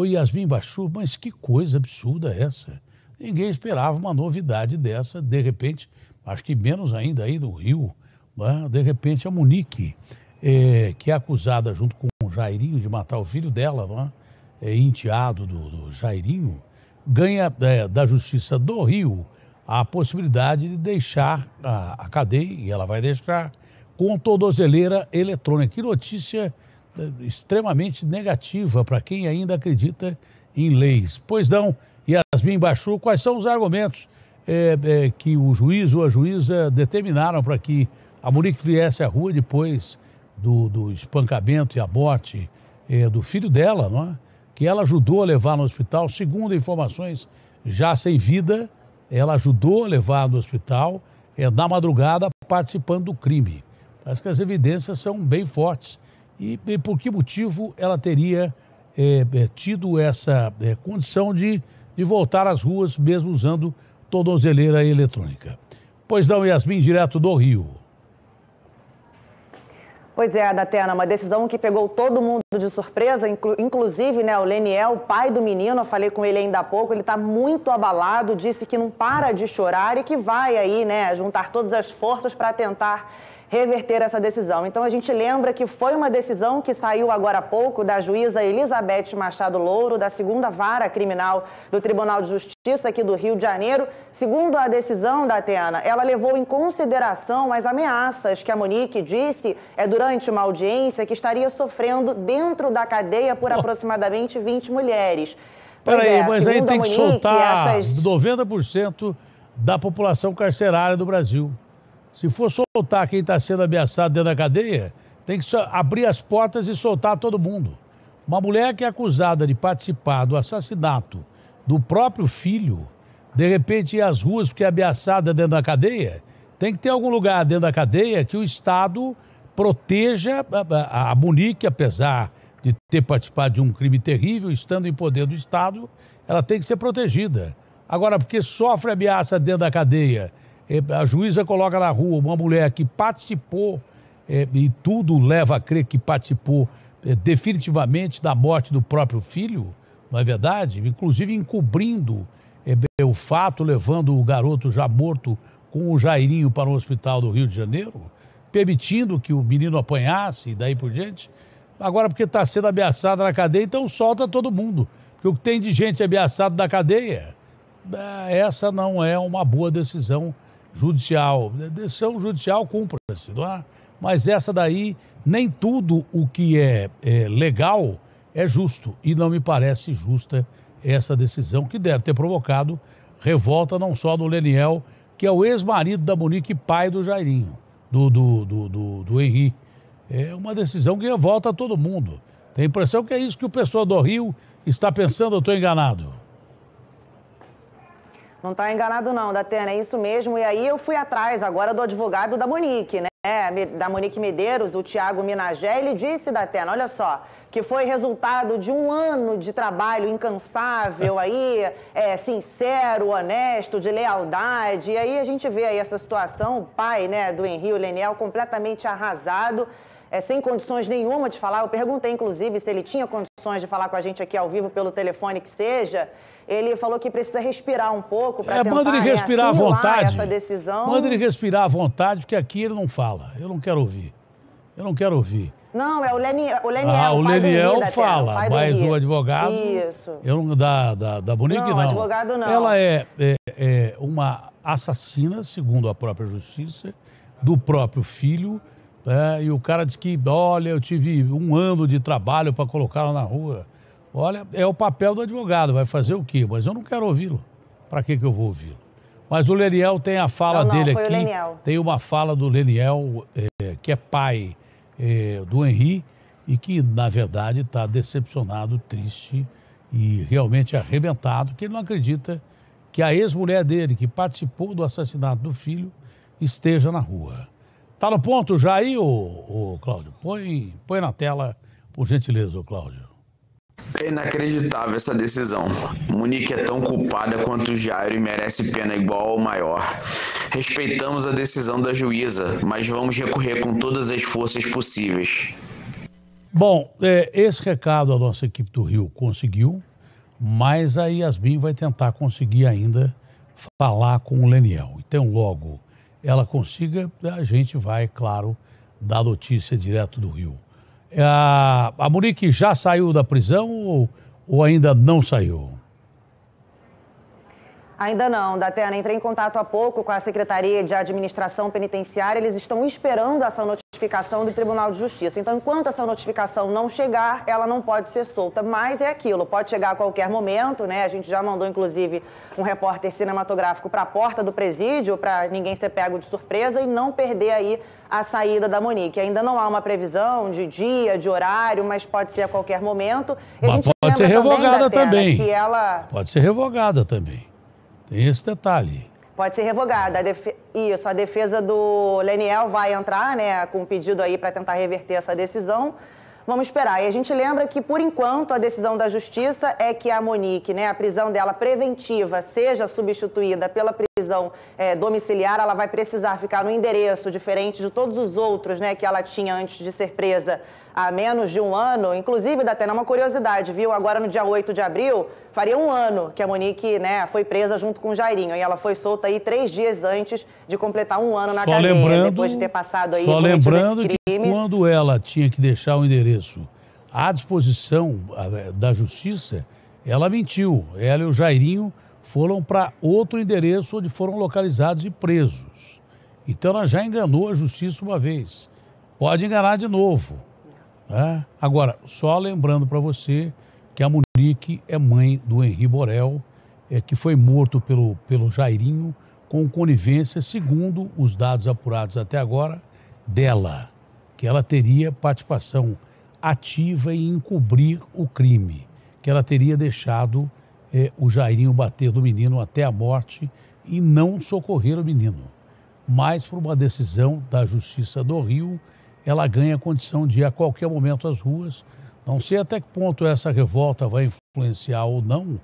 Ô Yasmin Bachu, mas que coisa absurda essa. Ninguém esperava uma novidade dessa, de repente, acho que menos ainda aí no Rio, né? de repente a Monique, é, que é acusada junto com o Jairinho de matar o filho dela, né? é, enteado do, do Jairinho, ganha é, da Justiça do Rio a possibilidade de deixar a, a cadeia, e ela vai deixar, com tornozeleira eletrônica. Que notícia extremamente negativa para quem ainda acredita em leis. Pois não, Yasmin Baixou, quais são os argumentos é, é, que o juiz ou a juíza determinaram para que a Monique viesse à rua depois do, do espancamento e a morte é, do filho dela, não é? que ela ajudou a levar no hospital, segundo informações já sem vida, ela ajudou a levar no hospital é, na madrugada participando do crime. Parece que as evidências são bem fortes e, e por que motivo ela teria é, tido essa é, condição de, de voltar às ruas, mesmo usando tornozeleira eletrônica? Pois não, Yasmin, direto do Rio. Pois é, Datena, uma decisão que pegou todo mundo de surpresa, inclu inclusive né, o Leniel, pai do menino, eu falei com ele ainda há pouco, ele está muito abalado, disse que não para de chorar e que vai aí né, juntar todas as forças para tentar reverter essa decisão. Então a gente lembra que foi uma decisão que saiu agora há pouco da juíza Elizabeth Machado Louro, da segunda vara criminal do Tribunal de Justiça aqui do Rio de Janeiro. Segundo a decisão da Atena, ela levou em consideração as ameaças que a Monique disse é durante uma audiência que estaria sofrendo dentro da cadeia por aproximadamente 20 mulheres. Peraí, é, mas aí tem Monique, que soltar essas... 90% da população carcerária do Brasil. Se for soltar quem está sendo ameaçado dentro da cadeia, tem que abrir as portas e soltar todo mundo. Uma mulher que é acusada de participar do assassinato do próprio filho, de repente ir às ruas porque é ameaçada dentro da cadeia, tem que ter algum lugar dentro da cadeia que o Estado proteja a, a, Monique, apesar de ter participado de um crime terrível, estando em poder do Estado, ela tem que ser protegida. Agora, porque sofre ameaça dentro da cadeia é, a juíza coloca na rua uma mulher que participou, é, e tudo leva a crer que participou é, definitivamente da morte do próprio filho, não é verdade? Inclusive encobrindo é, o fato, levando o garoto já morto com o Jairinho para o hospital do Rio de Janeiro, permitindo que o menino apanhasse e daí por diante. Agora, porque está sendo ameaçada na cadeia, então solta todo mundo. Porque o que tem de gente ameaçada na cadeia, é, essa não é uma boa decisão judicial. Decisão judicial cumpra-se, não é? Mas essa daí, nem tudo o que é, é, legal é justo. E não me parece justa essa decisão, que deve ter provocado revolta não só do Leniel, que é o ex-marido da Monique, pai do Jairinho, do, do, do, do, do Henri. É uma decisão que revolta todo mundo. Tem a impressão que é isso que o pessoal do Rio está pensando, eu estou enganado. Não está enganado não, Datena, é isso mesmo. E aí eu fui atrás agora do advogado da Monique, né? da Monique Medeiros, o Tiago Minagé, ele disse, Datena, olha só, que foi resultado de um ano de trabalho incansável aí, é, sincero, honesto, de lealdade. E aí a gente vê aí essa situação, o pai né, do Henrique, o Leniel, completamente arrasado é, sem condições nenhuma de falar. Eu perguntei, inclusive, se ele tinha condições de falar com a gente aqui ao vivo, pelo telefone que seja. Ele falou que precisa respirar um pouco para é, tentar manda ele né, respirar à vontade. essa decisão. Manda ele respirar à vontade, porque aqui ele não fala. Eu não quero ouvir. Eu não quero ouvir. Não, é o Leniel. O Leniel, ah, o, o Leniel fala, o mas o advogado. Isso. Eu não, da, da, da Bonique, não. Não, advogado não. Ela é, é, é uma assassina, segundo a própria justiça, do próprio filho é, e o cara diz que, olha, eu tive um ano de trabalho para colocá-la na rua. Olha, é o papel do advogado, vai fazer o quê? Mas eu não quero ouvi-lo. Para que, que eu vou ouvi-lo? Mas o Leniel tem a fala não, não, dele aqui. Tem uma fala do Leniel, é, que é pai é, do Henri, e que, na verdade, está decepcionado, triste e realmente arrebentado, que ele não acredita que a ex-mulher dele, que participou do assassinato do filho, esteja na rua. Tá no ponto já aí, ô, ô Cláudio? Põe, põe na tela, por gentileza, ô Cláudio. É inacreditável essa decisão. Munique é tão culpada quanto o Jairo e merece pena igual ou maior. Respeitamos a decisão da juíza, mas vamos recorrer com todas as forças possíveis. Bom, é, esse recado a nossa equipe do Rio conseguiu, mas a Yasmin vai tentar conseguir ainda falar com o Leniel. Então, logo ela consiga, a gente vai, claro, dar notícia direto do Rio. É, a, a Monique já saiu da prisão ou, ou ainda não saiu? Ainda não, Datena. Entrei em contato há pouco com a Secretaria de Administração Penitenciária. Eles estão esperando essa notícia notificação do Tribunal de Justiça. Então, enquanto essa notificação não chegar, ela não pode ser solta. Mas é aquilo, pode chegar a qualquer momento, né? A gente já mandou, inclusive, um repórter cinematográfico para a porta do presídio, para ninguém ser pego de surpresa e não perder aí a saída da Monique. Ainda não há uma previsão de dia, de horário, mas pode ser a qualquer momento. pode ser revogada também. também. ela... Pode ser revogada também. Tem esse detalhe. Pode ser revogada. A Isso, a defesa do Leniel vai entrar né, com um pedido aí para tentar reverter essa decisão. Vamos esperar. E a gente lembra que, por enquanto, a decisão da Justiça é que a Monique, né, a prisão dela preventiva, seja substituída pela prisão prisão é, domiciliar, ela vai precisar ficar no endereço, diferente de todos os outros né, que ela tinha antes de ser presa há menos de um ano. Inclusive, dá até uma curiosidade, viu? Agora, no dia 8 de abril, faria um ano que a Monique né, foi presa junto com o Jairinho. E ela foi solta aí três dias antes de completar um ano na só cadeia, lembrando, depois de ter passado aí Só lembrando crime. que quando ela tinha que deixar o endereço à disposição da justiça, ela mentiu. Ela e o Jairinho foram para outro endereço onde foram localizados e presos. Então ela já enganou a justiça uma vez. Pode enganar de novo. Né? Agora, só lembrando para você que a Monique é mãe do Henri Borel, é, que foi morto pelo, pelo Jairinho com conivência, segundo os dados apurados até agora, dela, que ela teria participação ativa em encobrir o crime, que ela teria deixado é, o Jairinho bater do menino até a morte e não socorrer o menino. Mas, por uma decisão da Justiça do Rio, ela ganha a condição de ir a qualquer momento às ruas. Não sei até que ponto essa revolta vai influenciar ou não,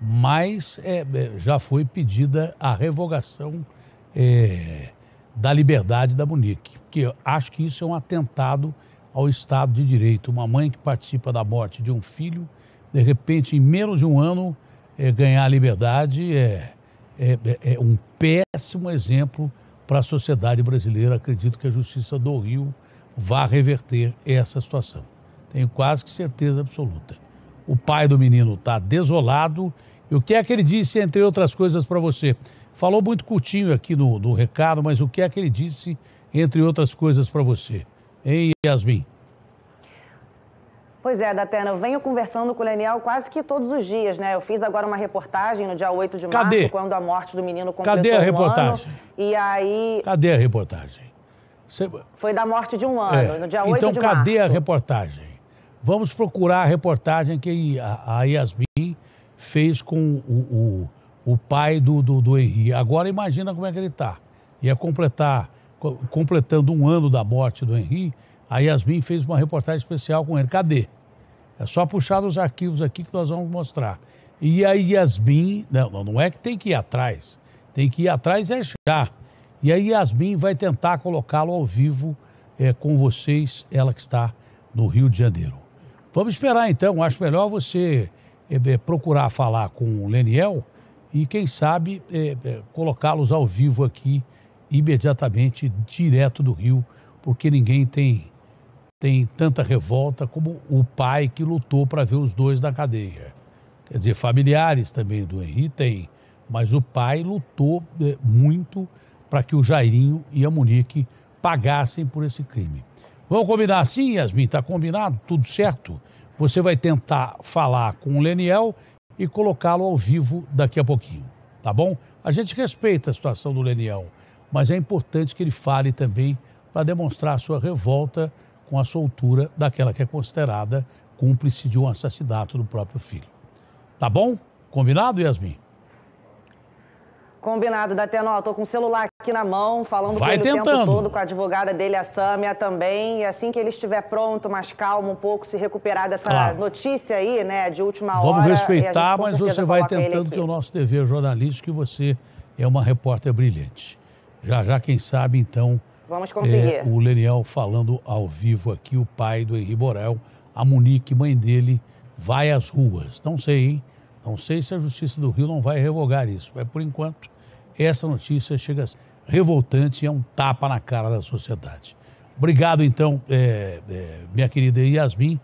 mas é, é já foi pedida a revogação é, da liberdade da Monique, porque acho que isso é um atentado ao Estado de Direito. Uma mãe que participa da morte de um filho, de repente, em menos de um ano, é, ganhar a liberdade é, é, é um péssimo exemplo para a sociedade brasileira. Acredito que a Justiça do Rio vá reverter essa situação. Tenho quase que certeza absoluta. O pai do menino está desolado. E o que é que ele disse, entre outras coisas, para você? Falou muito curtinho aqui no, no recado, mas o que é que ele disse, entre outras coisas, para você? Hein, Yasmin? Pois é, Datena, eu venho conversando com o Leniel quase que todos os dias, né? Eu fiz agora uma reportagem no dia 8 de março, Cadê? quando a morte do menino completou Cadê a reportagem? Um ano, e aí... Cadê a reportagem? Você... Foi da morte de um é, ano, é. no dia 8 então, de março. Então, cadê a reportagem? Vamos procurar a reportagem que a Yasmin fez com o, o, o pai do, do, do Henri. Agora imagina como é que ele está. Ia completar, completando um ano da morte do Henrique. A Yasmin fez uma reportagem especial com ele. Cadê? É só puxar os arquivos aqui que nós vamos mostrar. E a Yasmin, não, não é que tem que ir atrás, tem que ir atrás é já. E a Yasmin vai tentar colocá-lo ao vivo é, com vocês, ela que está no Rio de Janeiro. Vamos esperar então, acho melhor você é, é procurar falar com o Leniel e quem sabe é, é, colocá-los ao vivo aqui imediatamente, direto do Rio, porque ninguém tem tem tanta revolta como o pai que lutou para ver os dois na cadeia. Quer dizer, familiares também do Henri tem, mas o pai lutou eh, muito para que o Jairinho e a Monique pagassem por esse crime. Vamos combinar assim, Yasmin? Está combinado? Tudo certo? Você vai tentar falar com o Leniel e colocá-lo ao vivo daqui a pouquinho, tá bom? A gente respeita a situação do Leniel, mas é importante que ele fale também para demonstrar sua revolta com a soltura daquela que é considerada cúmplice de um assassinato do próprio filho. Tá bom? Combinado, Yasmin? Combinado, Datenó. Estou com o celular aqui na mão, falando Vai com ele tentando. o tempo todo, com a advogada dele, a Sâmia, também. E assim que ele estiver pronto, mais calmo, um pouco, se recuperar dessa notícia aí, né, de última Vamos hora. Vamos respeitar, gente, mas você vai tentando que o nosso dever jornalístico que você é uma repórter brilhante. Já já, quem sabe, então, Vamos é, conseguir. É, o Leniel falando ao vivo aqui, o pai do Henri Borel, a Monique, mãe dele, vai às ruas. Não sei, hein? Não sei se a Justiça do Rio não vai revogar isso, mas por enquanto essa notícia chega revoltante e é um tapa na cara da sociedade. Obrigado, então, é, é, minha querida Yasmin.